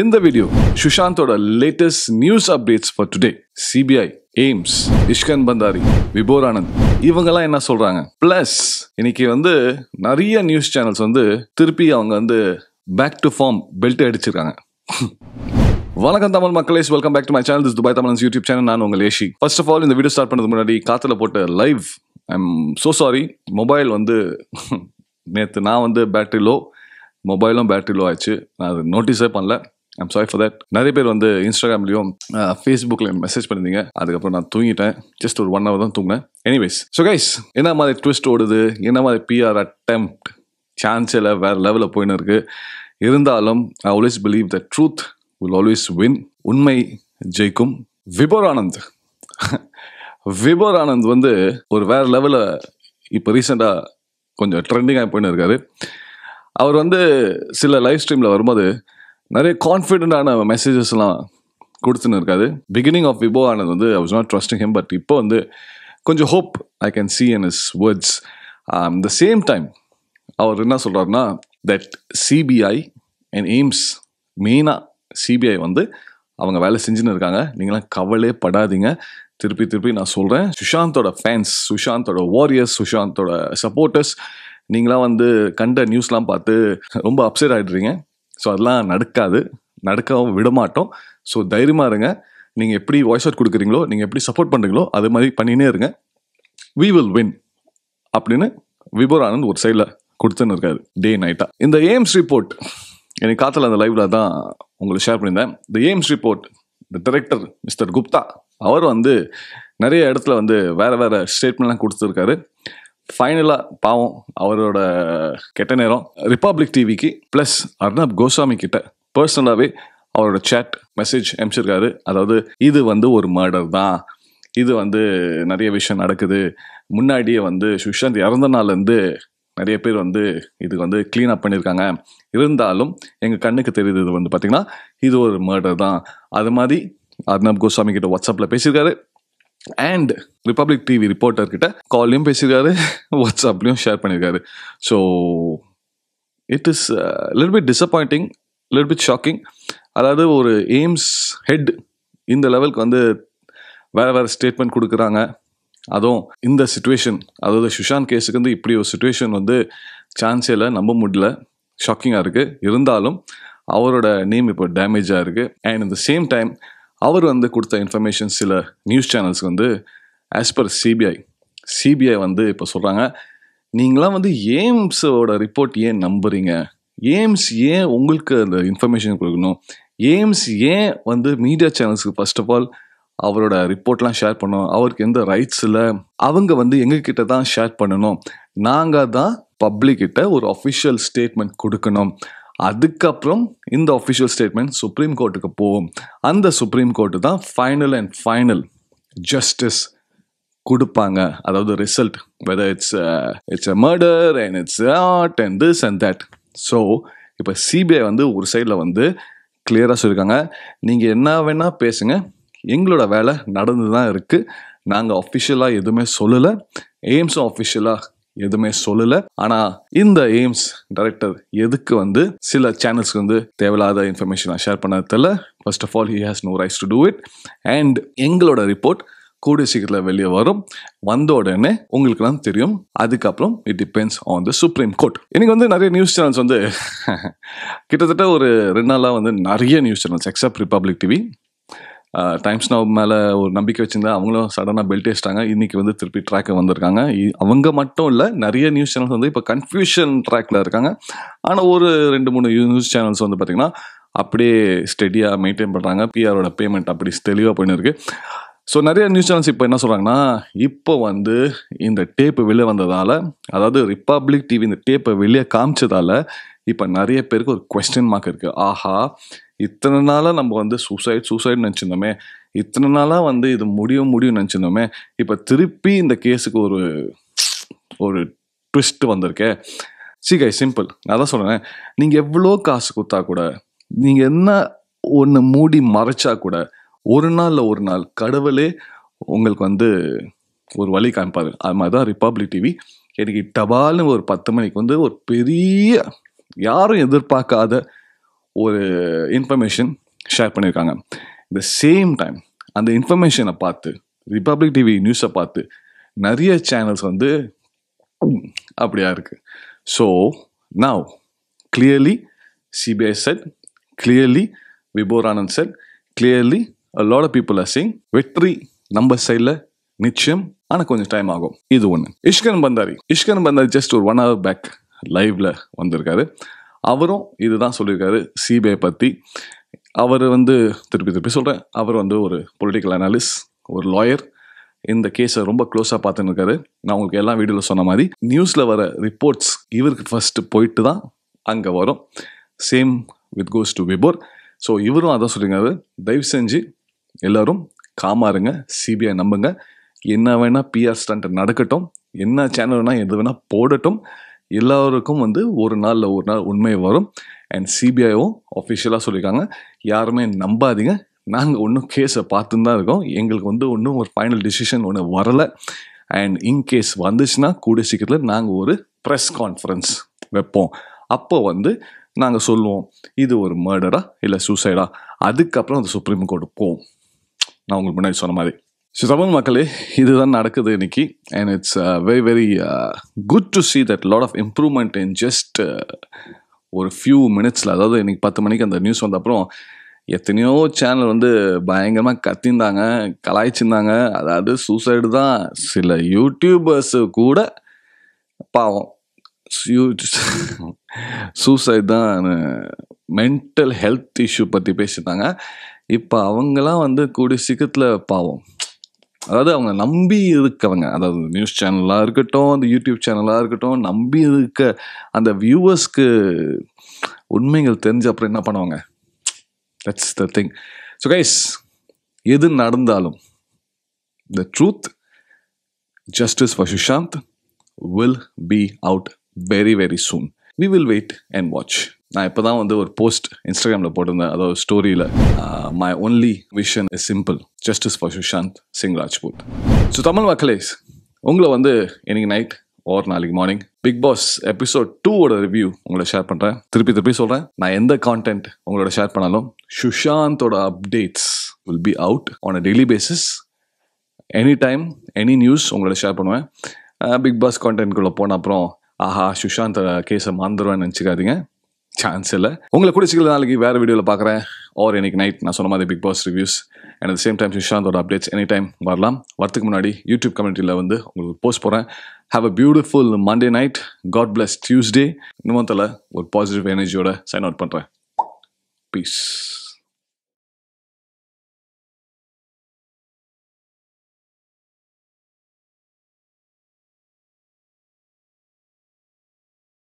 இந்த வீடியோ சுஷாந்தோட latest news updates for today CBI AIIMS Ishkaran Bhandari Vibhor Anand இவங்கெல்லாம் என்ன சொல்றாங்க பிளஸ் இன்னைக்கு வந்து நிறைய நியூஸ் சேனல்ஸ் வந்து திருப்பி அவங்க வந்து பேக் டு ஃபார்ம் பெல்ட் அடிச்சிருக்காங்க வணக்கம் தமிழ் மக்களே welcome back to my channel this Dubai Tamil YouTube channel நான் உங்கள் ஏஷி ஃபர்ஸ்ட் ஆஃப் ஆல் இந்த வீடியோ ஸ்டார்ட் பண்ணுறது முன்னாடி காத்துல போட்ட live I am so sorry mobile வந்து நேற்று நான் வந்து பேட்டரி லோ மொபைலும் பேட்டரி லோ ஆயிடுச்சு நான் அது நோட்டீஸே பண்ணல ஐம் சாரி ஃபார் தட் நிறைய பேர் வந்து இன்ஸ்டாகிராம்லேயும் ஃபேஸ்புக்கில் மெசேஜ் பண்ணியிருந்தீங்க அதுக்கப்புறம் நான் தூங்கிட்டேன் ஜஸ்ட் ஒரு ஒன் ஹவர் தான் தூங்கினேன் எனிவேஸ் ஸோ கைஸ் என்ன மாதிரி ட்விஸ்ட் ஓடுது என்ன மாதிரி பிஆர் அட்டம் சான்ஸ் இல்லை வேறு லெவலில் போயின்னு இருக்குது இருந்தாலும் I always believe the truth will always win உண்மை ஜெயிக்கும் விபோர் ஆனந்த் விபோர் ஆனந்த் வந்து ஒரு வேறு லெவலில் இப்போ ரீசெண்டாக கொஞ்சம் ட்ரெண்டிங்காக போயின்னு இருக்காரு அவர் வந்து சில லைவ் ஸ்ட்ரீமில் வரும்போது நிறைய கான்ஃபிடென்டான மெசேஜஸ்லாம் கொடுத்துன்னு இருக்காது பிகினிங் ஆஃப் விபோ ஆனது வந்து I was not trusting him but இப்போ வந்து கொஞ்சம் hope I can see in his words the same time அவர் என்ன சொல்கிறாருன்னா தட் சிபிஐ அண்ட் எய்ம்ஸ் மெயினாக சிபிஐ வந்து அவங்க வேலை செஞ்சுன்னு இருக்காங்க நீங்களாம் கவலே படாதீங்க திருப்பி திருப்பி நான் சொல்கிறேன் சுஷாந்தோட ஃபேன்ஸ் சுஷாந்தோட வாரியர்ஸ் சுஷாந்தோட சப்போர்ட்டர்ஸ் நீங்களாம் வந்து கண்ட நியூஸ்லாம் பார்த்து ரொம்ப அப்செட் ஆகிடுறீங்க ஸோ அதெல்லாம் நடக்காது நடக்கவும் விடமாட்டோம் ஸோ தைரியமாக இருங்க நீங்கள் எப்படி வாய்ஸ் அவுட் கொடுக்குறீங்களோ நீங்கள் எப்படி சப்போர்ட் பண்ணுறீங்களோ அது மாதிரி பண்ணினே இருங்க வி வில் வின் அப்படின்னு விபோர் ஆனந்த் ஒரு சைடில் கொடுத்துன்னு இருக்காரு டே நைட்டாக இந்த எய்ம்ஸ் ரிப்போர்ட் எனக்கு காத்தில் அந்த லைவில் தான் உங்களுக்கு ஷேர் பண்ணியிருந்தேன் இந்த எய்ம்ஸ் ரிப்போர்ட் இந்த டைரக்டர் மிஸ்டர் குப்தா அவர் வந்து நிறைய இடத்துல வந்து வேறு வேறு ஸ்டேட்மெண்ட்லாம் கொடுத்துருக்காரு ஃபைனலாக பாவம் அவரோட கெட்ட நேரம் ரிப்பப்ளிக் டிவிக்கு ப்ளஸ் அர்ணப் கோஸ்வாமி கிட்ட பர்சனலாகவே அவரோட சேட் மெசேஜ் அனுப்பிச்சிருக்காரு அதாவது இது வந்து ஒரு மர்டர் தான் இது வந்து நிறைய விஷயம் நடக்குது முன்னாடியே வந்து சுஷாந்த் இறந்த நாள்லேருந்து நிறைய பேர் வந்து இதுக்கு வந்து க்ளீன் அப் பண்ணியிருக்காங்க இருந்தாலும் எங்கள் கண்ணுக்கு தெரியுது இது வந்து பார்த்திங்கன்னா இது ஒரு மர்டர் தான் அது மாதிரி அர்ணப் கோஸ்வாமி கிட்ட வாட்ஸ்அப்பில் பேசியிருக்காரு அண்ட் ரிப்பப்ளிக் டிவி ரிப்போர்ட்டர்கிட்ட கால்லையும் பேசியிருக்காரு வாட்ஸ்அப்லையும் ஷேர் பண்ணியிருக்காரு so it is little bit disappointing little bit shocking அதாவது ஒரு எய்ம்ஸ் ஹெட் இந்த லெவலுக்கு வந்து வேறு வேறு ஸ்டேட்மெண்ட் கொடுக்குறாங்க அதுவும் இந்த சுச்சுவேஷன் அதாவது சுஷாந்த் கேஸுக்கு வந்து இப்படி ஒரு சுச்சுவேஷன் வந்து சான்ஸ் இல்லை நம்ப முடியல ஷாக்கிங்காக இருக்குது இருந்தாலும் அவரோட நேம் இப்போ டேமேஜாக இருக்குது அண்ட் இந்த சேம் டைம் அவர் வந்து கொடுத்த இன்ஃபர்மேஷன் சில நியூஸ் சேனல்ஸ்க்கு வந்து ஆஸ் பர் சிபிஐ சிபிஐ வந்து இப்போ சொல்கிறாங்க நீங்களாம் வந்து எய்ம்ஸோட ரிப்போர்ட் ஏன் நம்புறீங்க எய்ம்ஸ் ஏன் உங்களுக்கு அந்த இன்ஃபர்மேஷன் கொடுக்கணும் எய்ம்ஸ் ஏன் வந்து மீடியா சேனல்ஸ்க்கு ஃபர்ஸ்ட் ஆஃப் ஆல் அவரோட ரிப்போர்ட்லாம் ஷேர் பண்ணணும் அவருக்கு எந்த ரைட்ஸ் இல்லை அவங்க வந்து எங்ககிட்ட தான் ஷேர் பண்ணணும் நாங்கள் தான் பப்ளிக்கிட்ட ஒரு அஃபிஷியல் ஸ்டேட்மெண்ட் கொடுக்கணும் அதுக்கப்புறம் இந்த ஒஃபிஷியல் ஸ்டேட்மெண்ட் சுப்ரீம் கோர்ட்டுக்கு போகும் அந்த சுப்ரீம் கோர்ட்டு தான் ஃபைனல் அண்ட் ஃபைனல் ஜஸ்டிஸ் கொடுப்பாங்க அதாவது result whether it's it's a murder and it's odd and this and that so இப்போ சிபிஐ வந்து ஒரு சைடில் வந்து கிளியராக சொல்லியிருக்காங்க நீங்கள் என்ன வேணால் பேசுங்க எங்களோட வேலை நடந்து தான் இருக்குது நாங்கள் அஃபிஷியலாக எதுவுமே சொல்லலை எய்ம்ஸும் அஃபிஷியலாக எதுவுமே சொல்லல ஆனா இந்த எய்ம்ஸ் டைரக்டர் எதுக்கு வந்து சில சேனல்ஸ்க்கு வந்து தேவையில்லாத இன்ஃபர்மேஷனை ஷேர் பண்ணதில் first of all he has no rights to do it and எங்களோட ரிப்போர்ட் கூடிய சீக்கிரத்தில் வெளியே வரும் வந்த உடனே உங்களுக்கு தான் தெரியும் அதுக்கப்புறம் it depends on the supreme court இன்னைக்கு வந்து நிறைய நியூஸ் சேனல்ஸ் வந்து கிட்டத்தட்ட ஒரு ரெண்டு நாளாக வந்து நிறைய news channels except Republic TV Times Now மேலே ஒரு நம்பிக்கை வச்சுருந்தா அவங்களும் சடனாக பெல்ட் வச்சிட்டாங்க இன்றைக்கி வந்து திருப்பி ட்ராக்கு வந்திருக்காங்க அவங்க மட்டும் இல்லை நிறைய நியூஸ் சேனல்ஸ் வந்து இப்போ கன்ஃபியூஷன் ட்ராக்கில் இருக்காங்க ஆனால் ஒரு ரெண்டு மூணு நியூஸ் சேனல்ஸ் வந்து பார்த்திங்கன்னா அப்படியே ஸ்டெடியாக மெயின்டைன் பண்ணுறாங்க பிஆரோட பேமெண்ட் அப்படி தெளிவாக போயிருக்கு ஸோ நிறைய நியூஸ் சேனல்ஸ் இப்போ என்ன சொல்கிறாங்கன்னா இப்போ வந்து இந்த டேப்பு வெளியே வந்ததால் அதாவது ரிப்பப்ளிக் டிவி இந்த டேப்பை வெளியே காமிச்சதால் இப்போ நிறைய பேருக்கு ஒரு கொஸ்டின் மார்க் இருக்குது ஆஹா இத்தனை நாளாக நம்ம வந்து சூசைட் சூசைட் நினச்சிருந்தோமே இத்தனை நாளாக வந்து இது முடியும் முடியும் நினச்சிருந்தோமே இப்போ திருப்பி இந்த கேஸுக்கு ஒரு ஒரு ட்விஸ்ட்டு வந்திருக்கே சீகை சிம்பிள் நான் தான் சொல்கிறேன் நீங்கள் எவ்வளோ காசு கொடுத்தா கூட நீங்கள் என்ன ஒன்று மூடி மறைச்சா கூட ஒரு நாளில் ஒரு நாள் கடவுளே உங்களுக்கு வந்து ஒரு வழி காமிப்பார் அது மாதிரி தான் ரிப்பப்ளிக் டிவி எனக்கு டபால்னு ஒரு பத்து மணிக்கு வந்து ஒரு பெரிய யாரும் எதிர்பார்க்காத ஒரு இன்ஃபர்மேஷன் ஷேர் பண்ணியிருக்காங்க த சேம் டைம் அந்த இன்ஃபர்மேஷனை பார்த்து ரிப்பப்ளிக் டிவி நியூஸை பார்த்து நிறைய சேனல்ஸ் வந்து அப்படியா இருக்குது so now clearly CBI said clearly விபோரானந்த் said clearly lot people are sing வெற்றி நம்ம சைடில் நிச்சயம் ஆனால் கொஞ்சம் டைம் ஆகும் இது ஒன்று இஷ்கன் பந்தாரி இஷ்கன் பந்தாரி ஜஸ்ட் ஒரு ஒன் ஹவர் பேக் லைவ்ல வந்திருக்காரு அவரும் இதுதான் சொல்லியிருக்காரு சிபிஐ பற்றி அவர் வந்து திருப்பி திருப்பி சொல்கிறேன் அவர் வந்து ஒரு பொலிட்டிக்கல் அனாலிஸ் ஒரு லாயர் இந்த கேஸை ரொம்ப க்ளோஸாக பார்த்துன்னு இருக்காரு நான் உங்களுக்கு எல்லாம் வீடியோவில் சொன்ன மாதிரி நியூஸில் வர ரிப்போர்ட்ஸ் இவருக்கு ஃபஸ்ட்டு போயிட்டு தான் அங்கே வரும் same with goes to Vibhor so இவரும் அதான் சொல்லியிருக்காரு தயவு செஞ்சு எல்லோரும் காமாருங்க சிபிஐ நம்புங்க என்ன வேணால் பிஆர் ஸ்டண்ட் நடக்கட்டும் என்ன சேனல் வேணால் எது வேணால் போடட்டும் எல்லோருக்கும் வந்து ஒரு நாளில் ஒரு நாள் உண்மை வரும் அண்ட் சிபிஐவும் ஒஃபிஷியலாக சொல்லியிருக்காங்க யாருமே நம்பாதீங்க நாங்கள் ஒன்றும் கேஸை பார்த்துன்னு தான் இருக்கோம் எங்களுக்கு வந்து ஒன்றும் ஒரு ஃபைனல் டிசிஷன் ஒன்று வரலை அண்ட் இன்கேஸ் வந்துச்சுன்னா கூடிய சீக்கிரத்தில் நாங்கள் ஒரு ப்ரெஸ் கான்ஃபரன்ஸ் வைப்போம் அப்போ வந்து நாங்கள் சொல்லுவோம் இது ஒரு மர்டரா இல்லை சூசைடா அதுக்கப்புறம் அந்த சுப்ரீம் கோர்ட்டு போவோம் நான் உங்களுக்கு முன்னாடி சொன்ன மாதிரி ஸோ தமிழ் மக்களே இதுதான் நடக்குது இன்னைக்கு and it's very very good to see that lot of improvement in just ஒரு ஃபியூ மினிட்ஸில் அதாவது இன்றைக்கி பத்து மணிக்கு அந்த நியூஸ் வந்த அப்புறம் எத்தனையோ சேனல் வந்து பயங்கரமாக கத்திருந்தாங்க கலாய்ச்சிருந்தாங்க அதாவது சூசைடு தான் சில யூடியூபர்ஸு கூட பாவம் சூசைட் தான் மென்டல் ஹெல்த் இஷ்யூ பற்றி பேசியிருந்தாங்க இப்போ அவங்களாம் வந்து கூடிய சீக்கிரத்தில் பாவம் அதாவது அவங்க நம்பி இருக்கவங்க அதாவது நியூஸ் சேனலாக இருக்கட்டும் அந்த யூடியூப் சேனலாக இருக்கட்டும் நம்பி இருக்க அந்த வியூவர்ஸ்க்கு உண்மைகள் தெரிஞ்ச அப்புறம் என்ன பண்ணுவாங்க that's the thing so guys எது நடந்தாலும் the truth justice for Sushant will be out very very soon we will wait and watch நான் இப்போ தான் வந்து ஒரு போஸ்ட் இன்ஸ்டாகிராமில் போட்டிருந்தேன் அதாவது ஸ்டோரியில் my only vision is simple justice for Sushant Singh Rajput so Tamil மக்களே உங்களை வந்து இன்னைக்கு நைட் ஓர் நாளைக்கு மார்னிங் பிக் பாஸ் எபிசோட் டூவோட ரிவ்யூ உங்களை ஷேர் பண்ணுறேன் திருப்பி திருப்பி சொல்கிறேன் நான் எந்த கான்டென்ட் உங்களோட ஷேர் பண்ணாலும் சுஷாந்தோட updates will be out on a daily basis any time any news உங்களோட ஷேர் பண்ணுவேன் பிக் பாஸ் கான்டென்ட்குள்ளே போன அப்புறம் ஆஹா சுஷாந்த் கேஸை மாந்துருவேன்னு நினச்சிக்காதீங்க சான்ஸ் இல்லை உங்களை கூட சிக்கல் நாளைக்கு வேறு வீடியோவில் பார்க்குறேன் ஆர் இன்னைக்கு நைட் நான் சொன்ன மாதிரி Bigg Boss reviews and same time சுஷாந்தோட அப்டேட்ஸ் எனி டைம் வரலாம் வரத்துக்கு முன்னாடி யூடியூப் கம்யூனிட்டியில் வந்து உங்களுக்கு போஸ்ட் போகிறேன் have a beautiful Monday night God bless Tuesday இன்னும் ஒரு பாசிட்டிவ் எனர்ஜியோட சைன் அவுட் பண்ணுறேன் பீஸ்